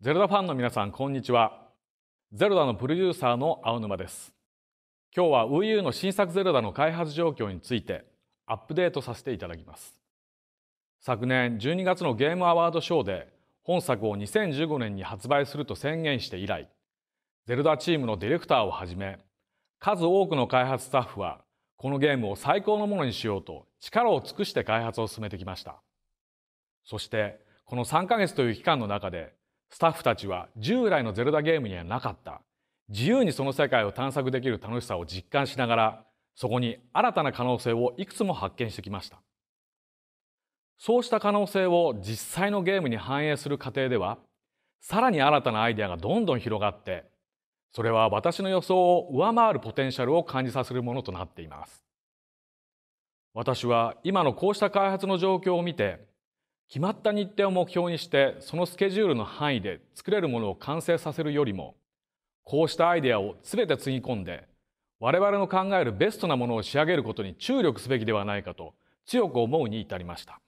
ゼルダファンの皆さんこんにちはゼルダのプロデューサーの青沼です今日は WiiU の新作ゼルダの開発状況についてアップデートさせていただきます昨年12月のゲームアワードショーで本作を2015年に発売すると宣言して以来ゼルダチームのディレクターをはじめ数多くの開発スタッフはこのゲームを最高のものにしようと力を尽くして開発を進めてきましたそしてこの3ヶ月という期間の中でスタッフたちは従来のゼルダゲームにはなかった自由にその世界を探索できる楽しさを実感しながらそこに新たな可能性をいくつも発見してきましたそうした可能性を実際のゲームに反映する過程ではさらに新たなアイデアがどんどん広がってそれは私の予想を上回るポテンシャルを感じさせるものとなっています私は今のこうした開発の状況を見て決まった日程を目標にしてそのスケジュールの範囲で作れるものを完成させるよりもこうしたアイデアを全てつぎ込んで我々の考えるベストなものを仕上げることに注力すべきではないかと強く思うに至りました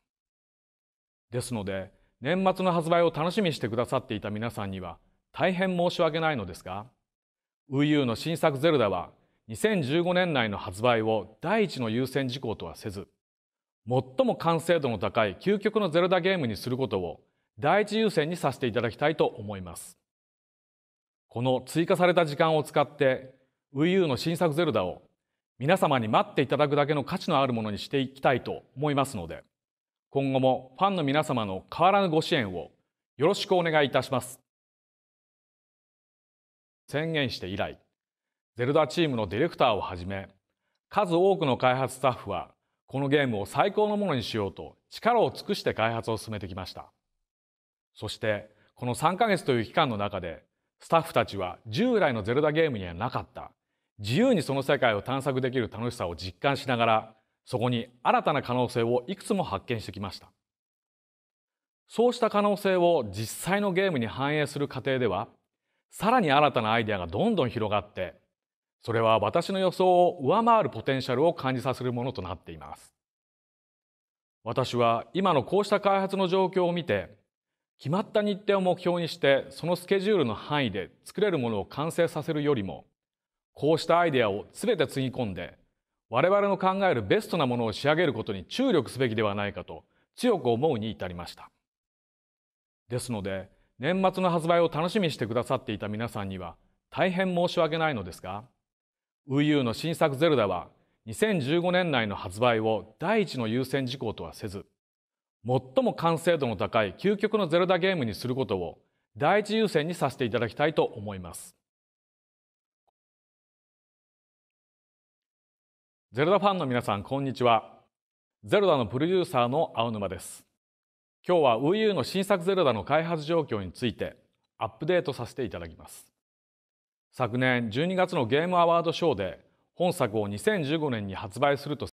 ですので年末の発売を楽しみにしてくださっていた皆さんには大変申し訳ないのですが WiiU の新作「ゼルダ」は2015年内の発売を第一の優先事項とはせず最も完成度の高い究極のゼルダゲームにすることを第一優先にさせていただきたいと思います。この追加された時間を使って Wii U の新作ゼルダを皆様に待っていただくだけの価値のあるものにしていきたいと思いますので今後もファンの皆様の変わらぬご支援をよろしくお願いいたします宣言して以来ゼルダチームのディレクターをはじめ数多くの開発スタッフはこのゲームを最高のものにしようと力を尽くして開発を進めてきましたそしてこの3ヶ月という期間の中でスタッフたちは従来のゼルダゲームにはなかった自由にその世界を探索できる楽しさを実感しながらそこに新たな可能性をいくつも発見してきましたそうした可能性を実際のゲームに反映する過程ではさらに新たなアイデアがどんどん広がってそれは私の予想を上回るポテンシャルを感じさせるものとなっています私は今のこうした開発の状況を見て決まった日程を目標にしてそのスケジュールの範囲で作れるものを完成させるよりもこうしたアイデアを全てつぎ込んで我々の考えるベストなものを仕上げることに注力すべきではないかと強く思うに至りましたですので年末の発売を楽しみにしてくださっていた皆さんには大変申し訳ないのですが WiiU の新作ゼルダは2015年内の発売を第一の優先事項とはせず最も完成度の高い究極のゼルダゲームにすることを第一優先にさせていただきたいと思います。ゼルダファンの皆さんこんにちは。ゼルダのプロデューサーの青沼です。今日は WiiU の新作ゼルダの開発状況についてアップデートさせていただきます。昨年12月のゲームアワードショーで本作を2015年に発売すると